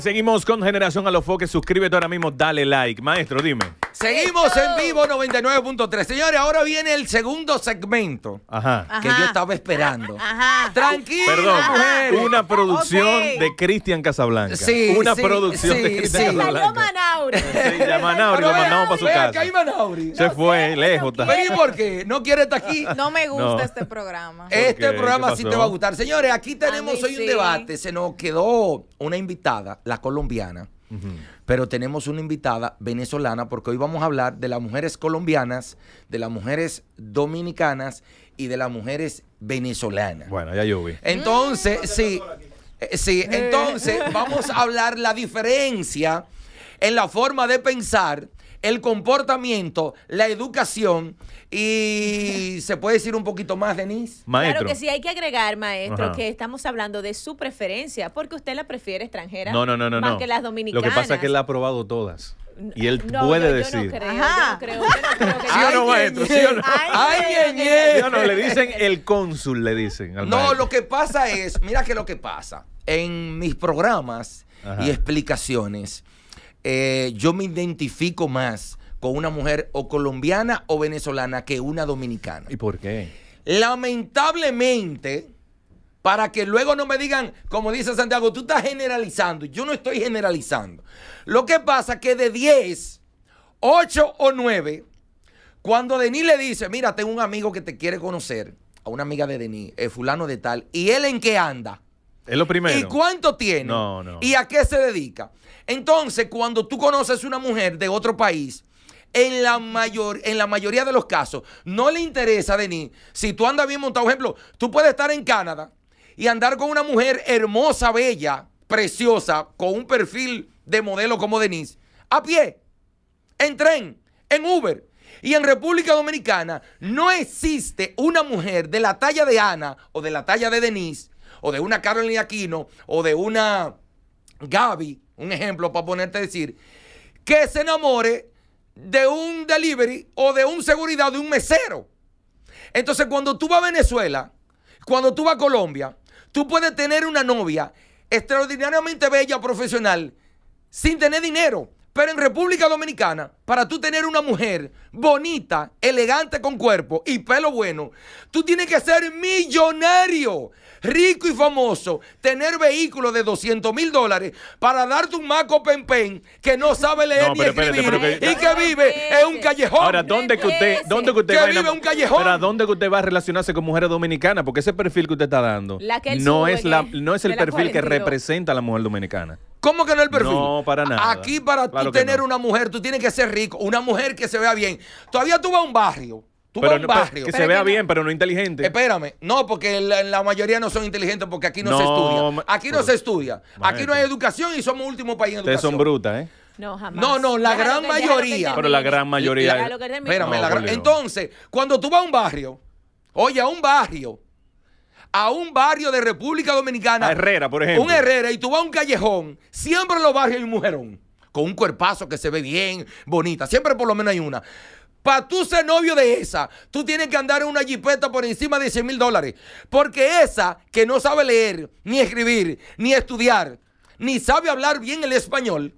seguimos con Generación a los Foques. Suscríbete ahora mismo, dale like. Maestro, dime. Seguimos en vivo 99.3. Señores, ahora viene el segundo segmento que yo estaba esperando. Ajá. Tranquilo. Perdón, una producción de Cristian Casablanca. Sí, una producción de Cristian sí. Casablanca. Manauri. Sí, Manauri, lo mandamos para su casa. Se fue, lejos. No por porque no quiere estar aquí. No me gusta este programa. Este programa sí te va a gustar. Señores, aquí tenemos hoy un debate. Se nos quedó una invitada, la colombiana. Ajá pero tenemos una invitada venezolana porque hoy vamos a hablar de las mujeres colombianas, de las mujeres dominicanas y de las mujeres venezolanas. Bueno, ya vi. Entonces, mm, sí, eh, sí, entonces eh. vamos a hablar la diferencia en la forma de pensar, el comportamiento, la educación y se puede decir un poquito más, Denise. Maestro. Claro que sí, hay que agregar, maestro, que estamos hablando de su preferencia, porque usted la prefiere extranjera no, no, no, no, más que las dominicanas. Lo que pasa es que él la ha probado todas. Y él puede decir. No Yo no creo, no creo no, maestro? o no? ¡Ay, No, le dicen el cónsul, le dicen. no, lo que pasa es, mira que lo que pasa. En mis programas y explicaciones, eh, yo me identifico más con una mujer o colombiana o venezolana que una dominicana. ¿Y por qué? Lamentablemente, para que luego no me digan, como dice Santiago, tú estás generalizando. Yo no estoy generalizando. Lo que pasa es que de 10, 8 o 9, cuando Denis le dice, mira, tengo un amigo que te quiere conocer, a una amiga de Denis, el eh, fulano de tal, y él en qué anda, es lo primero. ¿Y cuánto tiene? No, no. ¿Y a qué se dedica? Entonces, cuando tú conoces una mujer de otro país, en la, mayor, en la mayoría de los casos, no le interesa, Denise. si tú andas bien montado. Por ejemplo, tú puedes estar en Canadá y andar con una mujer hermosa, bella, preciosa, con un perfil de modelo como Denise, a pie, en tren, en Uber. Y en República Dominicana no existe una mujer de la talla de Ana o de la talla de Denise o de una Carolina Aquino o de una Gaby, un ejemplo para ponerte a decir, que se enamore de un delivery o de un seguridad, de un mesero. Entonces, cuando tú vas a Venezuela, cuando tú vas a Colombia, tú puedes tener una novia extraordinariamente bella, profesional, sin tener dinero. Pero en República Dominicana, para tú tener una mujer bonita, elegante con cuerpo y pelo bueno, tú tienes que ser millonario rico y famoso, tener vehículos de 200 mil dólares para darte un maco pen que no sabe leer ni escribir y que vive en un callejón. Ahora, ¿dónde que usted, dónde usted va un usted va a relacionarse con mujeres dominicanas? Porque ese perfil que usted está dando no, es la, no es el perfil que representa a la mujer dominicana. ¿Cómo que no es el perfil? No, para nada. Aquí para tú tener una mujer, tú tienes que ser rico, una mujer que se vea bien. Todavía tú vas a un barrio pues, barrio. Que se vea bien, pero no inteligente. Espérame. No, porque la, mayoría no son inteligentes porque aquí no, se estudia. Aquí no se estudia. Aquí no hay educación y somos último país en educación. Ustedes son brutas, ¿eh? No, jamás. No, no, la gran mayoría. Pero la gran mayoría. espérame, la entonces, cuando tú vas a un barrio, oye, a un barrio, a un barrio de República Dominicana. Herrera, por ejemplo. Un Herrera y tú vas a un callejón, siempre en los barrios hay un mujerón. Con un cuerpazo que se ve bien, bonita. Siempre por lo menos hay una. Para tú ser novio de esa, tú tienes que andar en una jipeta por encima de 100 mil dólares. Porque esa que no sabe leer, ni escribir, ni estudiar, ni sabe hablar bien el español,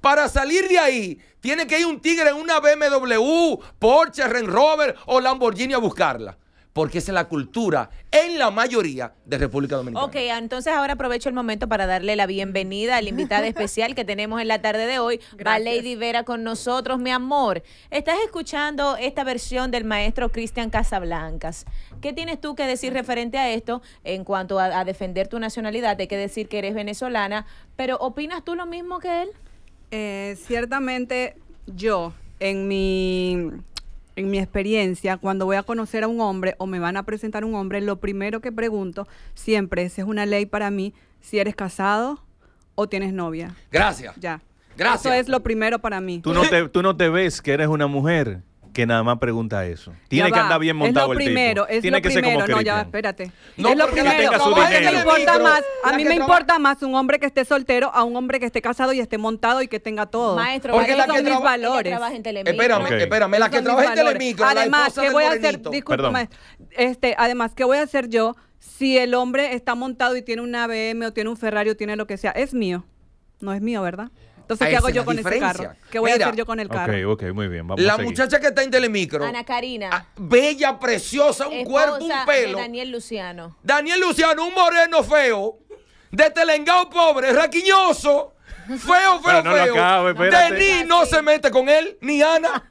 para salir de ahí, tiene que ir un tigre en una BMW, Porsche, Range Rover o Lamborghini a buscarla porque es la cultura en la mayoría de República Dominicana. Ok, entonces ahora aprovecho el momento para darle la bienvenida al invitado especial que tenemos en la tarde de hoy, va Lady Vera con nosotros, mi amor. Estás escuchando esta versión del maestro Cristian Casablancas. ¿Qué tienes tú que decir referente a esto en cuanto a, defender tu nacionalidad? Hay que decir que eres venezolana, pero ¿opinas tú lo mismo que él? Eh, ciertamente yo, en mi en mi experiencia, cuando voy a conocer a un hombre o me van a presentar un hombre, lo primero que pregunto siempre, esa es una ley para mí, si eres casado o tienes novia. Gracias. Ya. Gracias. Eso es lo primero para mí. Tú no te, tú no te ves que eres una mujer que nada más pregunta eso. Tiene que andar bien montado es lo primero, el tipo. Es Tiene lo que primero, ser como no, ya, espérate. es lo primero. No, a mí me importa más, a mí me importa más un hombre que esté soltero a un hombre que esté casado y esté montado y que tenga todo. Maestro, porque la que mis valores. Espérame, espérame, la que trabaja en Telemicro, Además, ¿qué voy a hacer? maestro. Este, además, ¿qué voy a hacer yo si el hombre está montado y tiene una BM o tiene un Ferrari o tiene lo que sea? Es mío. No es mío, ¿verdad? Entonces, ¿qué hago yo con ese carro? ¿Qué voy a hacer yo con el carro? Ok, ok, muy bien. Vamos la muchacha que está en Telemicro. Ana Karina. Ah, bella, preciosa, un cuerpo, un pelo. Daniel Luciano. Daniel Luciano, un moreno feo, de telengao pobre, raquiñoso. Feo, feo, feo. Denis no se mete con él, ni Ana.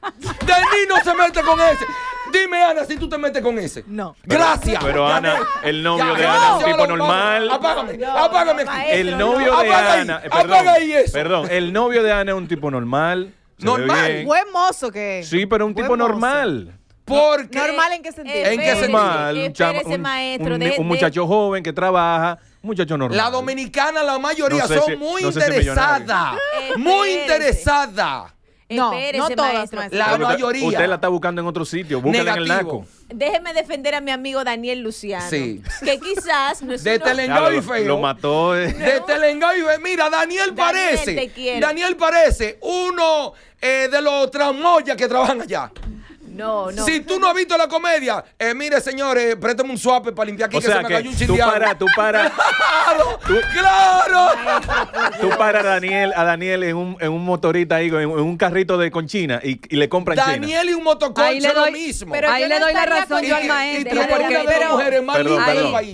Denis no se mete con ese. Dime, Ana, si tú te metes con ese. No. Gracias. Pero Ana, el novio de Ana es un tipo normal. Apágame, apágame. El novio de Ana. Apaga ahí eso. Perdón, el novio de Ana es un tipo normal. normal. Buen mozo que es. Sí, pero un tipo normal. normal. qué? ¿Normal en qué sentido? ¿En qué sentido? un, chama- un- un, muchacho joven que trabaja, un muchacho normal. La dominicana, la mayoría, son muy interesada interesadas. muy interesadas. No, Espérese, no todas, La mayoría. Usted, la está buscando en otro sitio. Búscala en el naco. Déjeme defender a mi amigo Daniel Luciano. Sí. Que quizás no es lo- mató. Eh. De Telenga mira, Daniel, parece. Daniel parece uno eh, de los tramoyas que trabajan allá. No, no. Si tú no has visto la comedia, eh, mire, señores, préstame un swap para limpiar aquí que se me cayó un Tú para, tú para. ¡Claro! Tú, ¡Claro! para a Daniel, a Daniel en un, en un motorita ahí, en, un carrito de conchina y, y le compran Daniel y un motoconcho lo mismo. Pero ahí le doy la razón yo al maestro.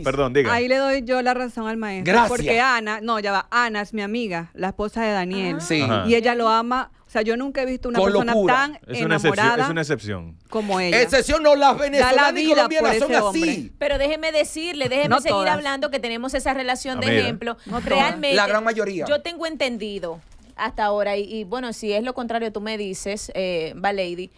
Perdón, diga. Ahí le doy yo la razón al maestro. Gracias. Porque Ana, no, ya va, Ana es mi amiga, la esposa de Daniel. Ah. sí. Y ella lo ama o sea, yo nunca he visto una persona tan es una enamorada. es una excepción. Como ella. Excepción no, las venezolanas la y colombianas son así. Pero déjeme decirle, déjeme seguir hablando que tenemos esa relación de ejemplo. Realmente. La gran mayoría. Yo tengo entendido hasta ahora, y, y bueno, si es lo contrario, tú me dices, eh, Valady,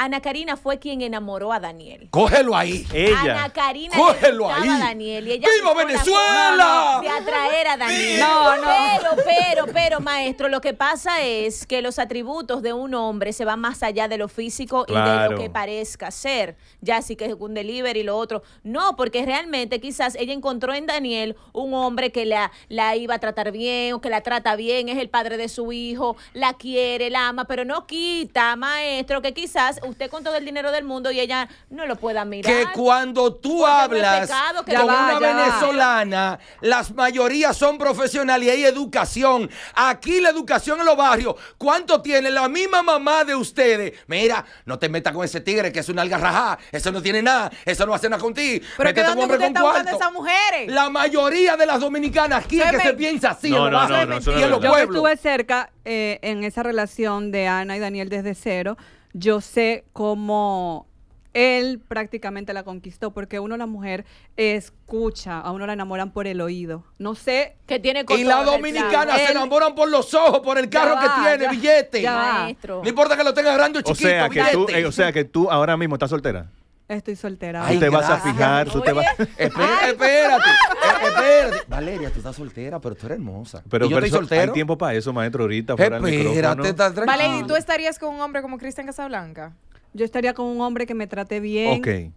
Ana Karina fue quien enamoró a Daniel. Cógelo ahí. Ella. Ana Karina Cógelo ahí. A Daniel y ella ¡Viva Venezuela! De atraer a Daniel. No, no. Pero, pero, pero, maestro, lo que pasa es que los atributos de un hombre se van más allá de lo físico y de lo que parezca ser. Ya sí que es un delivery y lo otro. No, porque realmente quizás ella encontró en Daniel un hombre que la, la iba a tratar bien o que la trata bien, es el padre de su hijo, la quiere, la ama, pero no quita, maestro, que quizás usted con todo el dinero del mundo y ella no lo pueda mirar. Que cuando tú hablas con una venezolana, las mayorías son profesionales y hay educación. Aquí la educación en los barrios, ¿cuánto tiene la misma mamá de ustedes? Mira, no te metas con ese tigre que es una algarraja. eso no tiene nada, eso no hace nada contigo. Pero qué te con Esas mujeres? La mayoría de las dominicanas aquí es que se piensa así Yo estuve cerca eh, en esa relación de Ana y Daniel desde cero yo sé cómo él prácticamente la conquistó, porque uno la mujer escucha, a uno la enamoran por el oído. No sé. Que tiene Y la dominicana se enamoran por los ojos, por el carro que tiene, billete. Ya no importa que lo tenga grande o sea, que eh, o sea que tú ahora mismo estás soltera. Estoy soltera. Ahí te vas a fijar, tú te Espérate, eh, espérate, Valeria, tú estás soltera, pero tú eres hermosa. Pero, yo estoy soltero. Hay tiempo para eso, maestro, ahorita. Fuera espérate, estás tranquila. Valeria, ¿tú estarías con un hombre como Cristian Casablanca? Yo estaría con un hombre que me trate bien. Ok.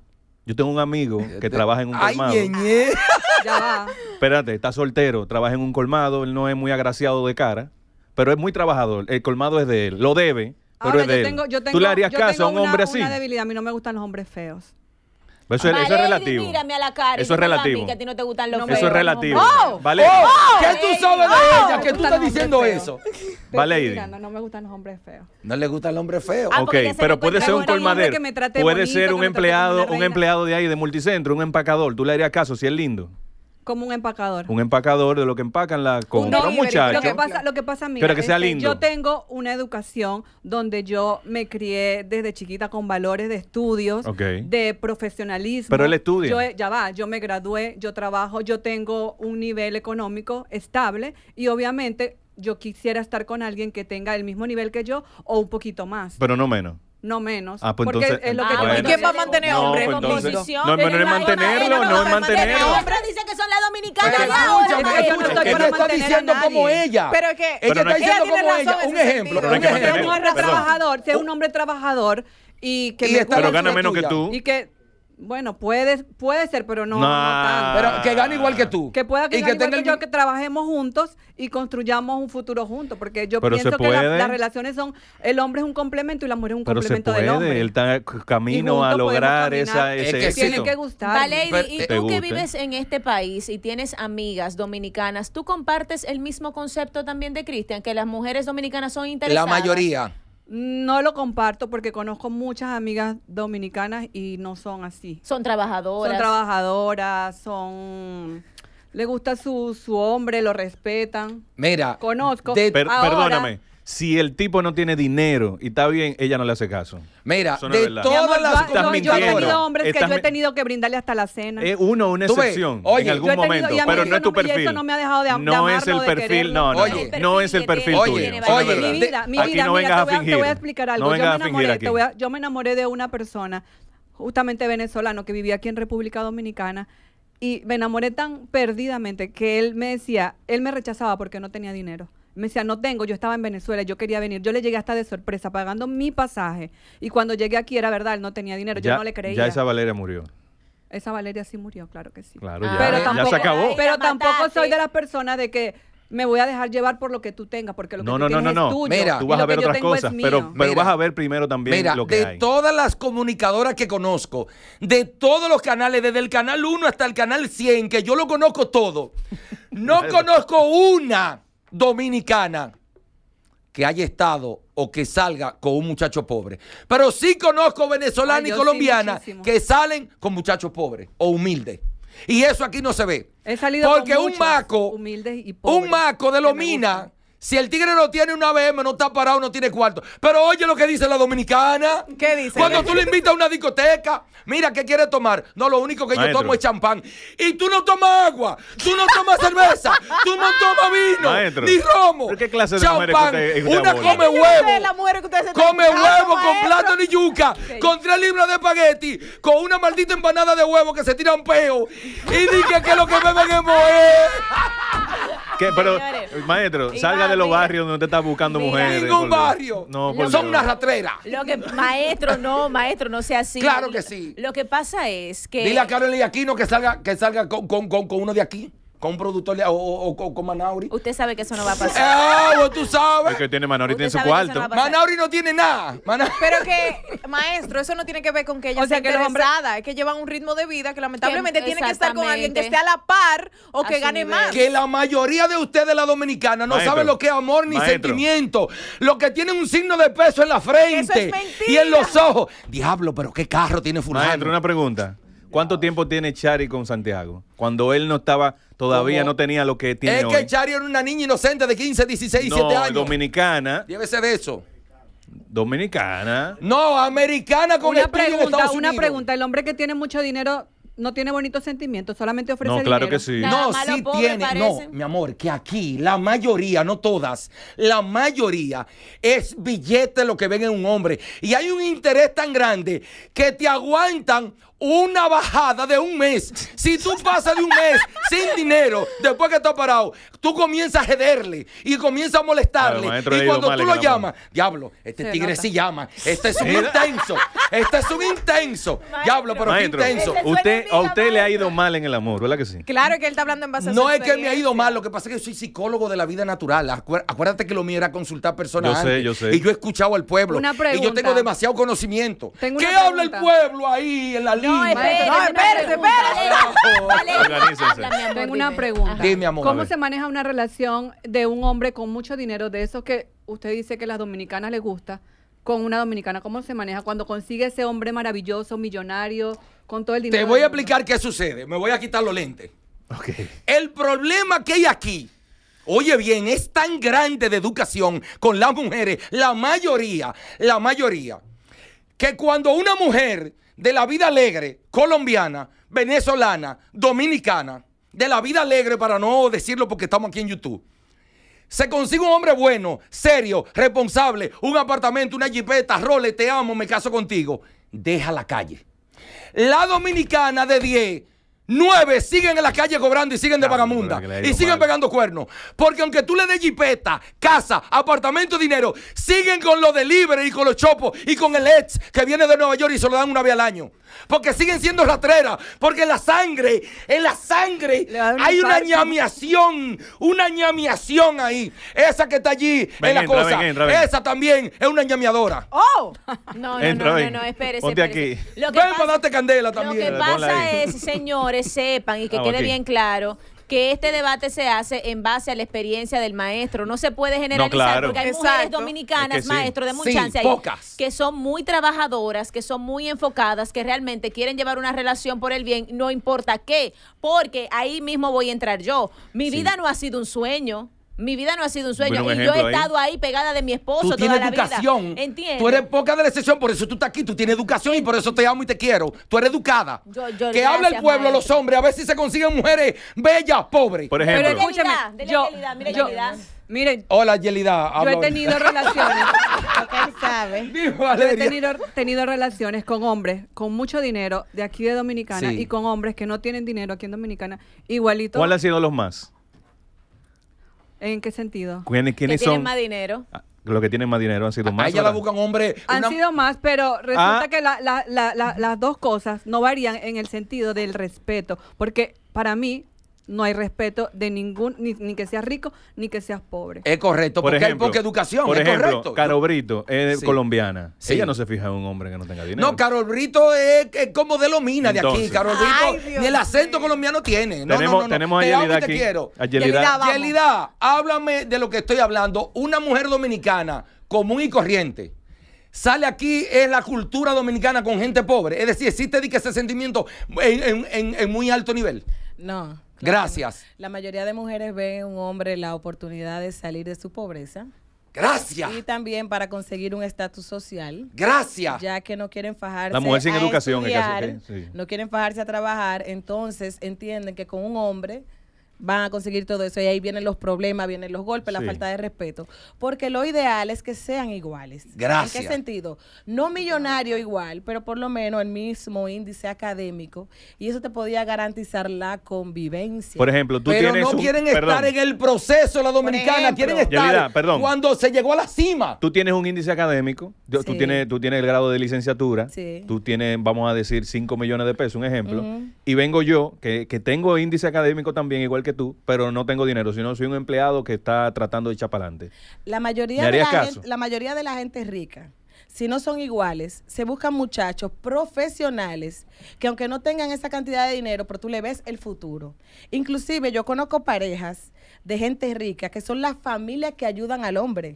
Yo tengo un amigo eh, que trabaja en un colmado. Ay, Ya va. Espérate, está soltero, trabaja en un colmado, él no es muy agraciado de cara, pero es muy trabajador. El colmado es de él, lo debe Ahora, yo tengo, yo tengo, ¿Tú le harías caso a un una, hombre así? una debilidad. A mí no me gustan los hombres feos. Pues eso es, relativo. a la cara. Eso es relativo. que a ti no te gustan los Eso es relativo. Oh, vale. Oh, oh, ¿Qué tú sabes de ella? ¿Qué tú estás diciendo eso. Vale, no, me gustan los hombres feos. No le gusta el hombre feo. Ah, ok, pero puede ser un colmadero. Puede ser un empleado, un empleado de ahí de multicentro, un empacador. ¿Tú le harías caso si es lindo? Como un empacador. Un empacador de lo que empacan las compra, no, muchachos. Lo que pasa, lo que pasa este, yo tengo una educación donde yo me crié desde chiquita con valores de estudios, de profesionalismo. Pero el estudio ya va, yo me gradué, yo trabajo, yo tengo un nivel económico estable y obviamente yo quisiera estar con alguien que tenga el mismo nivel que yo o un poquito más. Pero no menos no menos. Ah, pues porque entonces, es lo que ah, bueno. ¿Quién va a mantener hombres? No, pues entonces, no, no, no es mantenerlo, no es mantenerlo. Hombres dicen que son las dominicanas. Escúchame, que no está diciendo como ella. Pero es que ella está diciendo como ella. Un ejemplo. Un hombre trabajador, sea un hombre trabajador y que pero gana menos que tú. Y que bueno, puede, puede ser, pero no, tanto. Pero que gane igual que tú. Que pueda que, y que que yo, que trabajemos juntos y construyamos un futuro juntos. Porque yo pienso que las relaciones son, el hombre es un complemento y la mujer es un pero complemento se puede. del hombre. camino a lograr esa, ese que éxito. Tiene que gustar. Vale, y, tú que vives en este país y tienes amigas dominicanas, ¿tú compartes el mismo concepto también de Cristian? Que las mujeres dominicanas son interesadas. La mayoría. No lo comparto porque conozco muchas amigas dominicanas y no son así. Son trabajadoras. Son trabajadoras, son... Le gusta su, su hombre, lo respetan. Mira. Conozco. perdóname si el tipo no tiene dinero y está bien, ella no le hace caso. Mira, de todas las yo, he tenido hombres que yo he tenido que brindarle hasta la cena. Es uno una excepción en algún momento, pero no es tu perfil. no ha dejado de, de No es el perfil, no, no, no es el perfil tuyo. Oye, mi vida, mi vida, no vengas te voy, a Te voy a explicar algo. yo, me enamoré, te voy a, yo me enamoré de una persona justamente venezolano que vivía aquí en República Dominicana y me enamoré tan perdidamente que él me decía, él me rechazaba porque no tenía dinero. Me decía, no tengo, yo estaba en Venezuela, yo quería venir. Yo le llegué hasta de sorpresa pagando mi pasaje. Y cuando llegué aquí, era verdad, él no tenía dinero, yo no le creía. Ya esa Valeria murió. Esa Valeria sí murió, claro que sí. Ah, pero tampoco, Pero tampoco soy de las personas de que me voy a dejar llevar por lo que tú tengas, porque lo que no, tú no, tienes no, no, es tuyo. tú vas a ver otras cosas, pero, vas a ver primero también lo que de todas las comunicadoras que conozco, de todos los canales, desde el canal 1 hasta el canal 100, que yo lo conozco todo, no conozco una dominicana que haya estado o que salga con un muchacho pobre. Pero sí conozco venezolana y colombiana que salen con muchachos pobres o humildes. Y eso aquí no se ve. Porque un maco, un maco de mina si el tigre no tiene una BM, no está parado, no tiene cuarto. Pero oye lo que dice la dominicana. ¿Qué dice? Cuando tú le invitas a una discoteca, mira, ¿qué quiere tomar? No, lo único que yo tomo es champán. Y tú no tomas agua, tú no tomas cerveza, tú no tomas vino, ni romo. ¿Qué clase de champán? Usted, usted una come huevo. Come huevo con plátano y yuca, con tres libras de espagueti, con una maldita empanada de huevo que se tira un peo. Y dije que lo que beben es Pero, eh, maestro, salga de los barrios donde te está buscando mujeres. ¡Ningún barrio! No, Son una ratrera. Lo que, maestro, no, maestro, no sea así. Claro que sí. Lo que pasa es que. Dile a Carolina Aquino que salga, que salga con, con uno de aquí con productor o, o, con Manauri. Usted sabe que eso no va a pasar. Ah, tú sabes. Es que tiene Manauri tiene su cuarto. No Manauri no tiene nada. Pero que, maestro, eso no tiene que ver con que ella o sea, que es que lleva un ritmo de vida que lamentablemente tiene que estar con alguien que esté a la par o que gane más. Que la mayoría de ustedes, la dominicana, no saben lo que es amor ni sentimiento. Lo que tiene un signo de peso en la frente y en los ojos. Diablo, pero qué carro tiene fulano. Maestro, una pregunta. ¿Cuánto tiempo tiene Chari con Santiago? Cuando él no estaba, todavía no tenía lo que tiene. Es que Chari era una niña inocente de 15, 16, 17 años. Dominicana. Llévese de eso. Dominicana. No, americana con una pregunta, una pregunta. El hombre que tiene mucho dinero no tiene bonitos sentimientos, solamente ofrece No, claro que sí. no, sí tiene. No, mi amor, que aquí la mayoría, no todas, la mayoría es billete lo que ven en un hombre. Y hay un interés tan grande que te aguantan una bajada de un mes. Si tú pasas de un mes sin dinero, después que estás parado, tú comienzas a jederle y comienzas a molestarle. y cuando tú lo llamas, diablo, este tigre sí llama. Este es un intenso. Este es un intenso. Diablo, pero qué intenso. Usted, a usted le ha ido mal en el amor, ¿verdad que sí? Claro que él está hablando en base no No es que me ha ido mal, lo que pasa es que yo soy psicólogo de la vida natural. Acuérdate que lo mío era consultar personas. Yo sé, yo sé. Y yo he escuchado al pueblo. y yo tengo demasiado conocimiento. ¿Qué habla el pueblo ahí en la línea? No, espérate, Tengo una pregunta. Dime, amor. ¿Cómo se maneja una relación de un hombre con mucho dinero, de esos que usted dice que a las dominicanas les gusta, con una dominicana? ¿Cómo se maneja cuando consigue ese hombre maravilloso, millonario, con todo el dinero? Te voy a explicar qué sucede. Me voy a quitar los lentes. El problema que hay aquí. Oye bien, es tan grande de educación con las mujeres, la mayoría, la mayoría, que cuando una mujer de la vida alegre colombiana, venezolana, dominicana, de la vida alegre, para no decirlo porque estamos aquí en YouTube. Se consigue un hombre bueno, serio, responsable, un apartamento, una jipeta, role, te amo, me caso contigo. Deja la calle. La dominicana de 10 Nueve siguen en la calle cobrando y siguen de vagamunda. y siguen pegando cuernos. Porque aunque tú le des jipeta, casa, apartamento, dinero, siguen con de libre y con los chopos y con el ex que viene de Nueva York y se lo dan una vez al año. Porque siguen siendo rastreras. Porque en la sangre, en la sangre hay una ñamiación, una ñamiación ahí. Esa que está allí en la cosa. Esa también es una ñameadora. ¡Oh! No, no, no, no, espérese. candela Lo que pasa es, señores sepan y que ah, quede bien claro que este debate se hace en base a la experiencia del maestro. No se puede generalizar porque hay mujeres dominicanas, maestros de mucha que son muy trabajadoras, que son muy enfocadas, que realmente quieren llevar una relación por el bien, no importa qué, porque ahí mismo voy a entrar yo. Mi vida no ha sido un sueño. Mi vida no ha sido un sueño. y yo he estado ahí pegada de mi esposo tú toda educación. la vida. Tú eres poca de la excepción, por eso tú estás aquí. Tú tienes educación y por eso te amo y te quiero. Tú eres educada. que habla el pueblo, los hombres, a ver si se consiguen mujeres bellas, pobres. Por ejemplo. Pero escúchame. yo, mira Miren. Hola, Yelida. Yo he tenido relaciones. ¿Quién sabe. Yo he tenido, relaciones con hombres con mucho dinero de aquí de Dominicana y con hombres que no tienen dinero aquí en Dominicana. Igualito. ¿Cuál ha sido los más? ¿En qué sentido? ¿Quiénes, tienen más dinero. Ah, los que tienen más dinero han sido ah, más. Ahí ya la buscan hombre. Han sido más, pero resulta ah. que las dos cosas no varían en el sentido del respeto. Porque para mí, no hay respeto de ningún, ni, que seas rico, ni que seas pobre. Es correcto, por porque ejemplo, hay poca educación. Por es correcto. Caro Brito es colombiana. Sí. Ella no se fija en un hombre que no tenga dinero. No, Carol Brito es, como de mina de aquí. Carol Brito ni el acento colombiano tiene. tenemos, quiero. háblame de lo que estoy hablando. Una mujer dominicana común y corriente sale aquí es la cultura dominicana con gente pobre. Es decir, existe que ese sentimiento en, en, muy alto nivel. No. Gracias. La mayoría de mujeres ven en un hombre la oportunidad de salir de su pobreza. Gracias. Y también para conseguir un estatus social. Gracias. Ya que no quieren fajarse. La mujer sin educación, estudiar, que, No quieren fajarse a trabajar, entonces entienden que con un hombre van a conseguir todo eso y ahí vienen los problemas, vienen los golpes, la falta de respeto. Porque lo ideal es que sean iguales. Gracias. ¿En qué sentido? No millonario igual, pero por lo menos el mismo índice académico y eso te podía garantizar la convivencia. Por ejemplo, tú pero no quieren estar en el proceso la dominicana, quieren estar cuando se llegó a la cima. Tú tienes un índice académico, tú, tienes, tú tienes el grado de licenciatura, tú tienes, vamos a decir, 5 millones de pesos, un ejemplo, y vengo yo, que tengo índice académico también, igual que tú, pero no tengo dinero, sino soy un empleado que está tratando de echar para adelante. La mayoría, de la, gente, la mayoría de la gente es rica si no son iguales, se buscan muchachos profesionales que aunque no tengan esa cantidad de dinero, pero tú le ves el futuro. Inclusive yo conozco parejas de gente rica que son las familias que ayudan al hombre.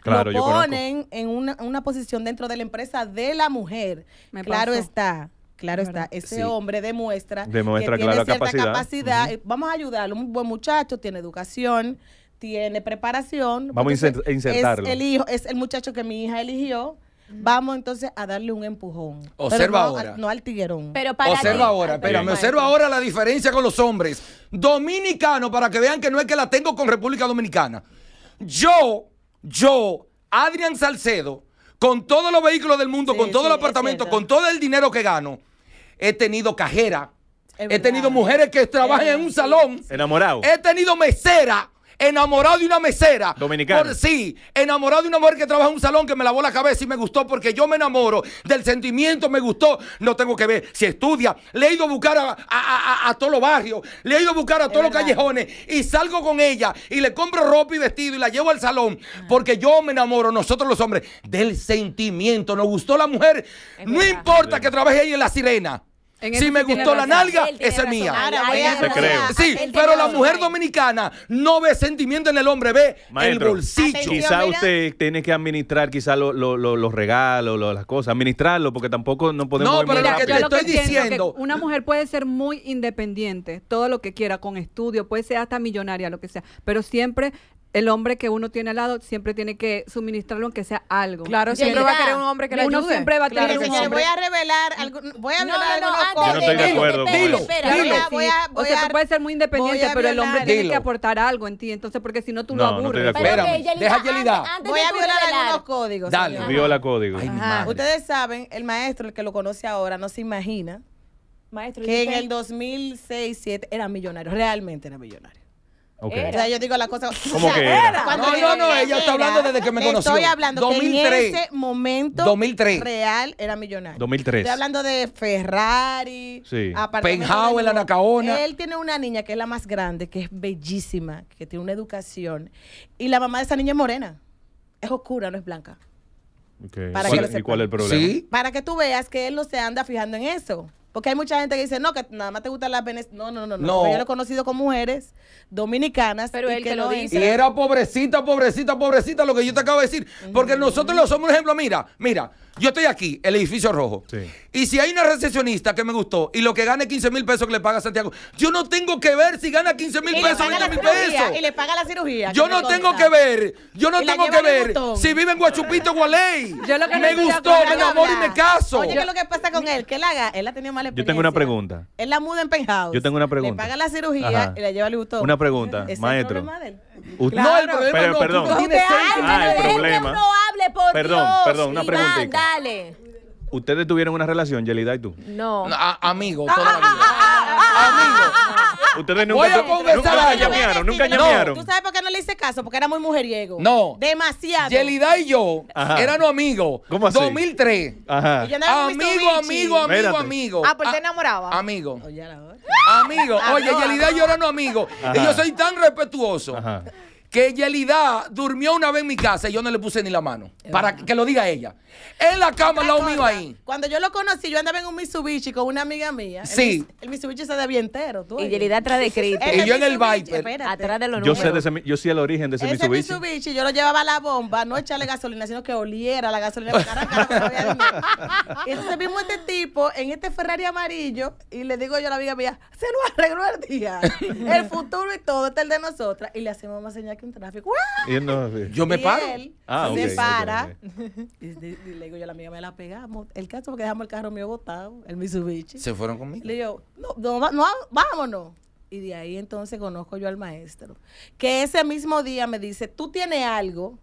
Claro, lo ponen en una, posición dentro de la empresa de la mujer. claro está. Claro está, ese hombre demuestra, que tiene cierta capacidad. Vamos a ayudarlo, un buen muchacho, tiene educación, tiene preparación. Vamos a insertarlo. Es el, hijo, es el muchacho que mi hija eligió. Vamos entonces a darle un empujón. Observa ahora. no al tiguerón. observa ahora, ahora, me observa ahora la diferencia con los hombres. Dominicano, para que vean que no es que la tengo con República Dominicana. Yo, yo, Adrián Salcedo, con todos los vehículos del mundo, con todo el apartamento, con todo el dinero que gano, he tenido cajera. he tenido mujeres que trabajan en un salón. Enamorado. He tenido mesera enamorado de una mesera. Dominicana. Por, sí, enamorado de una mujer que trabaja en un salón que me lavó la cabeza y me gustó porque yo me enamoro del sentimiento, me gustó. No tengo que ver si estudia. Le he ido a buscar a, todos los barrios, le he ido a buscar a todos los callejones y salgo con ella y le compro ropa y vestido y la llevo al salón ah. porque yo me enamoro, nosotros los hombres, del sentimiento. Nos gustó la mujer. no importa que trabaje ahí en la sirena. Si me gustó la nalga, esa es mía. Sí, pero la mujer dominicana no ve sentimiento en el hombre, ve el bolsillo. Quizá usted tiene que administrar Quizás los regalos, las cosas, administrarlo, porque tampoco no podemos... No, pero lo que te estoy diciendo... una mujer puede ser muy independiente, todo lo que quiera, con estudio, puede ser hasta millonaria, lo que sea, pero siempre el hombre que uno tiene al lado siempre tiene que suministrarlo aunque sea algo. Claro, siempre va a querer un hombre que le ayude. Uno siempre va a tener un hombre. Voy a revelar, voy a no, violar no, no, Yo no estoy de acuerdo. Dilo, dilo. O sea, tú puedes ser muy independiente, pero el hombre tiene que aportar algo en ti, entonces porque si no tú lo aburres. Espérame, deja Yelida. Voy a violar algunos códigos. Dale. Viola códigos. Ustedes saben, el maestro, el que lo conoce ahora, no se imagina que en el 2006-2007 era millonario, realmente era millonario. O sea, yo digo la cosa ¿Cómo que no, no, no, ella está hablando desde que me conoció. Estoy hablando que en ese momento real era millonario. 2003. Estoy hablando de Ferrari, sí. Penjao en la Nacaona. Él tiene una niña que es la más grande, que es bellísima, que tiene una educación. Y la mamá de esa niña es morena. Es oscura, no es blanca. cuál es el problema? ¿Sí? Para que tú veas que él no se anda fijando en eso. Porque hay mucha gente que dice, no, que nada más te gustan las venezolanas. No, no, no, no. Yo lo he conocido con mujeres dominicanas. Pero y que lo dice. Y era pobrecita, pobrecita, pobrecita, lo que yo te acabo de decir. Porque nosotros lo somos un ejemplo. Mira, mira, yo estoy aquí, el edificio rojo. Sí. Y si hay una recesionista que me gustó y lo que gane 15 mil pesos que le paga Santiago, yo no tengo que ver si gana 15 mil pesos, 20 mil pesos. Y le paga la cirugía. Yo no tengo que ver, yo no tengo que ver si vive en Guachupito o Gualey. Yo lo que me gustó, me enamoro y me caso. Oye, ¿qué es lo que pasa con él? ¿Qué le haga, él ha tenido mal. Yo tengo una pregunta. Él la muda en penthouse. Yo tengo una pregunta. Le paga la cirugía y la lleva al gustó. Una pregunta, maestro no, el problema pero, no hable, por perdón, perdón, una pregunta. Dale. ¿Ustedes tuvieron una relación, Yelida y tú? No. no amigo, ah, ah, ah, Amigo Ustedes nunca, Voy a nunca no, nunca ¿Tú sabes por qué no le hice caso? Porque era muy mujeriego. No. Demasiado. Yelida y yo éramos amigos. ¿Cómo así? 2003. Ajá. Amigo, amigo, amigo, amigo. Ah, pues te ah, enamoraba. Amigo. Oye, la Amigo. Oye, Yelida y yo éramos amigos. Y yo soy tan respetuoso. Ajá que Yelida durmió una vez en mi casa y yo no le puse ni la mano. para que lo diga ella. En la cama, la mismo ahí. Cuando yo lo conocí, yo andaba en un Mitsubishi con una amiga mía. Sí. El, Mitsubishi se debía entero. Tú, y Yelida atrás de Cristo. y yo en el Viper. Atrás de los yo sé, yo sé el origen de ese, ese Mitsubishi. Yo lo llevaba a la bomba, no echarle gasolina, sino que oliera la gasolina. Entonces vimos este tipo en este Ferrari amarillo y le digo yo a la amiga mía, se lo arregló el día. el futuro y todo, está el de nosotras. Y le hacemos una señal en tráfico. Y ¡Ah! Yo me paro. ah, se para. Ah, y, le digo yo a la amiga, me la pegamos. El caso porque dejamos el carro mío botado, el Mitsubishi. ¿Se fueron conmigo? Le digo, no, no, no, vámonos. Y de ahí entonces conozco yo al maestro. Que ese mismo día me dice, tú tienes algo,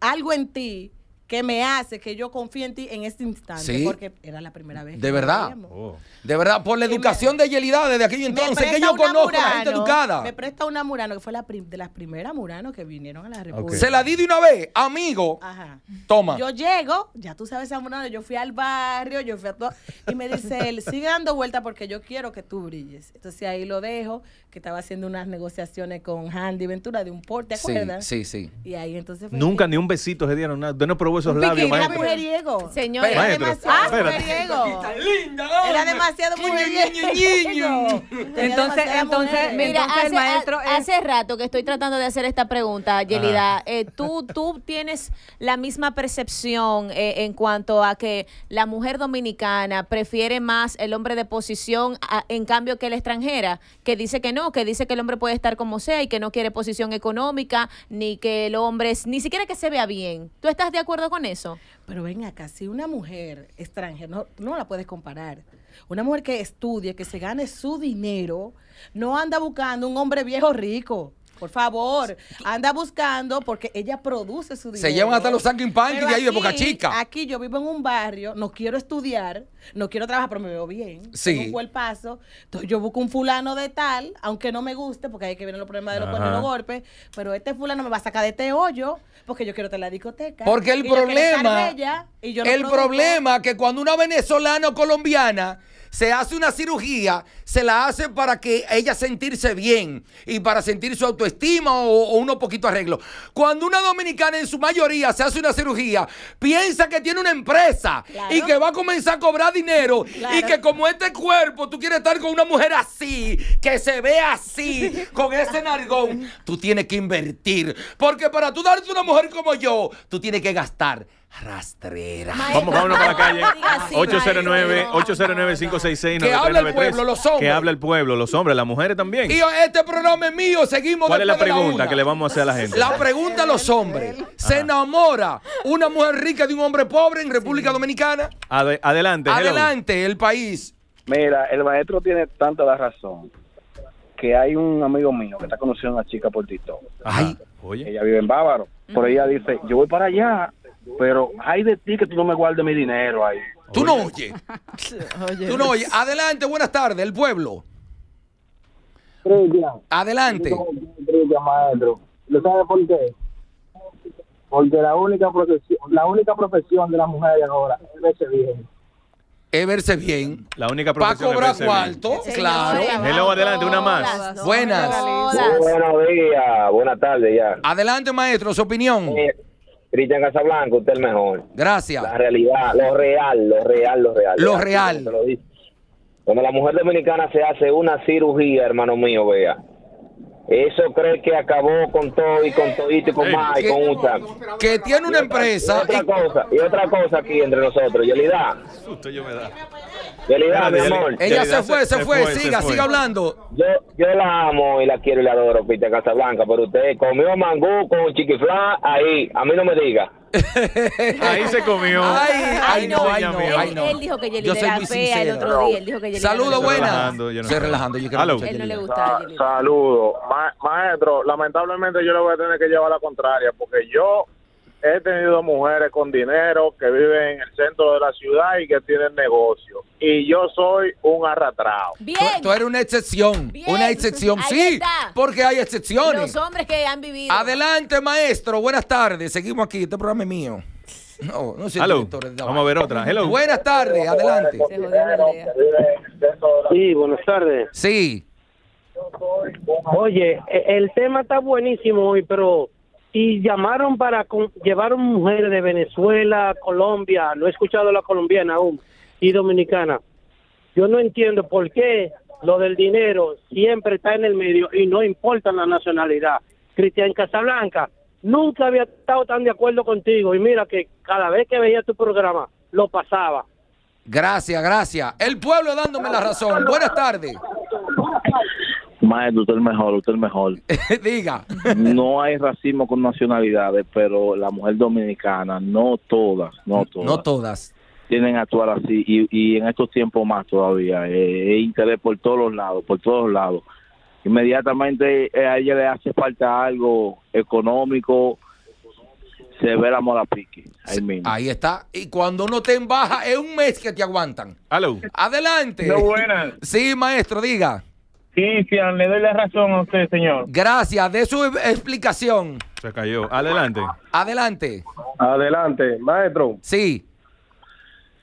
algo en ti que me hace que yo confíe en ti en este instante. Porque era la primera vez. De verdad. Oh. De verdad, por la educación de Yelida desde aquel entonces, que yo conozco a la gente educada. Me presta una Murano, que fue la de las primeras Murano que vinieron a la República. Se la di de una vez, amigo. Ajá. Toma. Yo llego, ya tú sabes esa Murano, yo fui al barrio, yo fui a todo. Y me dice él, sigue dando vuelta porque yo quiero que tú brilles. Entonces ahí lo dejo, que estaba haciendo unas negociaciones con Handy Ventura de un porte, ¿te acuerdas? Sí, sí, Y ahí entonces fue Nunca ni un besito se dieron, nada. No, esos labios, Era mujeriego. Señor, era demasiado ¡Está linda! Era demasiado mujeriego. Entonces, entonces, Mira, el maestro... hace rato que estoy tratando de hacer esta pregunta, Yelida. Eh, ¿tú, ¿Tú tienes la misma percepción eh, en cuanto a que la mujer dominicana prefiere más el hombre de posición en cambio que la extranjera? Que dice que no, que dice que el hombre puede estar como sea y que no quiere posición económica, ni que el hombre ni siquiera que se vea bien. ¿Tú estás de acuerdo con eso. Pero ven acá, si una mujer extranjera, no, no la puedes comparar. Una mujer que estudia que se gane su dinero, no anda buscando un hombre viejo rico por favor, anda buscando porque ella produce su dinero. Se llevan hasta los San Punk de ahí de poca Chica. Aquí yo vivo en un barrio, no quiero estudiar, no quiero trabajar, pero me veo bien. Sí. Tengo el paso. Entonces yo busco un fulano de tal, aunque no me guste, porque hay que ver los problemas de los cuernos golpes, pero este fulano me va a sacar de este hoyo porque yo quiero estar la discoteca. Porque el problema. y el problema que cuando una venezolana o colombiana se hace una cirugía, se la hace para que ella sentirse bien y para sentir su autoestima o, unos poquitos arreglos. Cuando una dominicana en su mayoría se hace una cirugía, piensa que tiene una empresa y que va a comenzar a cobrar dinero y que como este cuerpo, tú quieres estar con una mujer así, que se ve así, con ese nargón, tú tienes que invertir. Porque para tú darte una mujer como yo, tú tienes que gastar rastrera. vamos, vámonos para la calle. 809 809 566 Que habla el pueblo, los hombres. Que habla el pueblo, los hombres, las mujeres también. Y este pronombre mío, seguimos ¿Cuál es la pregunta que le vamos a hacer a la gente? La pregunta a los hombres. ¿Se enamora una mujer rica de un hombre pobre en República Dominicana? adelante. Adelante, el país. Mira, el maestro tiene tanta la razón que hay un amigo mío que está conociendo a una chica por TikTok. Ay, Ella vive en Bávaro, Por pero ella dice, yo voy para allá pero hay de ti que tú no me guardes mi dinero ahí. Tú no oyes. oye. Tú no oyes. Adelante, buenas tardes, el pueblo. Adelante. maestro. ¿Lo sabes por qué? Porque la única profesión, la única profesión de las mujeres ahora es verse bien. Es verse bien. La única profesión para cobrar cuarto, claro. Hello, adelante, una más. Buenas. Buenos días, buenas tardes ya. Adelante, maestro, su opinión. Eh, Cristian Casablanca, usted es el mejor. Gracias. La realidad, lo real, lo real, lo real. Lo real. Cuando la mujer dominicana se hace una cirugía, hermano mío, vea. Eso cree que acabó con todo y con todito y con eh, más y con Uta. Que tiene una empresa. y otra cosa, y otra cosa aquí entre nosotros, da. yo me da. Ella se fue, se, fue, siga, siga hablando. Yo, yo la amo y la quiero y la adoro, Pita Casablanca, pero usted comió mangú con chiquiflá ahí, a mí no me diga. ahí se comió. Ay, ay, no, ay, no, ay, Él dijo que Yelida era fea el otro día, él dijo que Yelida Saludos, buena. Se relajando, yo Él no le gusta Saludos. maestro, lamentablemente yo le voy a tener que llevar la contraria porque yo he tenido mujeres con dinero que viven en el centro de la ciudad y que tienen negocio. Y yo soy un arratrao. Bien. Tú, eres una excepción. Una excepción, sí. Porque hay excepciones. Los hombres que han vivido. Adelante, maestro. Buenas tardes. Seguimos aquí. Este programa es mío. No, no sé. Vamos a ver otra. Buenas tardes. Adelante. sí, buenas tardes. Sí. Oye, e, el tema está buenísimo hoy, pero y llamaron para con, a mujeres de Venezuela, Colombia, no he escuchado a la colombiana aún y dominicana. Yo no entiendo por qué lo del dinero siempre está en el medio y no importa la nacionalidad. Cristian Casablanca, nunca había estado tan de acuerdo contigo y mira que cada vez que veía tu programa lo pasaba. Gracias, gracias. El pueblo dándome la razón. Buenas tardes. Maestro, usted el mejor, usted el mejor. Diga. no hay racismo con nacionalidades, pero la mujer dominicana, no todas, no todas. No todas. Tienen que actuar así y, en estos tiempos más todavía. Eh, interés por todos los lados, por todos lados. Inmediatamente eh, a ella le hace falta algo económico, se ve la mola pique. Ahí, está. Y cuando uno te embaja baja, es un mes que te aguantan. Aló. Adelante. No, buenas. Sí, maestro, diga. Sí, le doy la razón a usted, señor. Gracias, de su explicación. Se cayó. Adelante. Adelante. Adelante, maestro. Sí.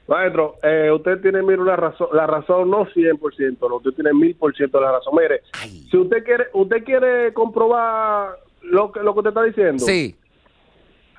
Maestro, eh, usted tiene mira, una razón, la razón no 100%, no, usted tiene 1000% de la razón. Mire, si usted quiere usted quiere comprobar lo que, lo que usted está diciendo. Sí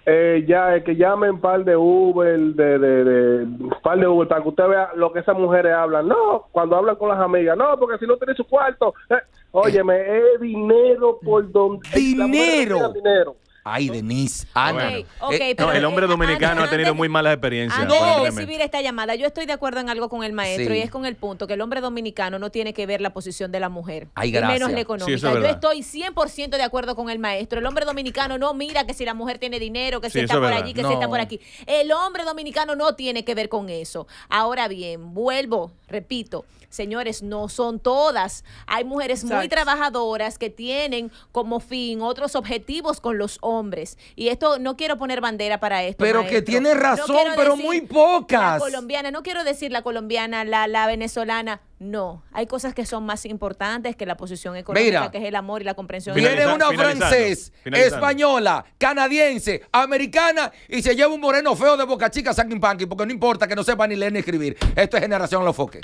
eh, ya eh, que llamen par de Uber, de, de, de, par de Uber, para que usted vea lo que esas mujeres hablan. No, cuando hablan con las amigas, no, porque si no tiene su cuarto. Eh, óyeme, es dinero por donde. Dinero. Dinero. Ay, Denise, Ana. Okay, eh, el hombre eh, dominicano ha tenido muy malas experiencias. Antes ah, de recibir esta llamada, yo estoy de acuerdo en algo con el maestro y es con el punto que el hombre dominicano no tiene que ver la posición de la mujer, Ay, menos la económica. yo estoy 100% de acuerdo con el maestro. El hombre dominicano no mira que si la mujer tiene dinero, que si está por allí, que si está por aquí. El hombre dominicano no tiene que ver con eso. Ahora bien, vuelvo Repito, señores, no son todas. Hay mujeres muy trabajadoras que tienen como fin otros objetivos con los hombres. Y esto no quiero poner bandera para esto. Pero que tiene razón, pero muy pocas. La colombiana, no quiero decir la colombiana, la, la venezolana no, hay cosas que son más importantes que la posición económica, que es el amor y la comprensión. Viene una francés, española, canadiense, americana y se lleva un moreno feo de Boca Chica, Sankin Panky, porque no importa que no sepa ni leer ni escribir. Esto es Generación Los Foques.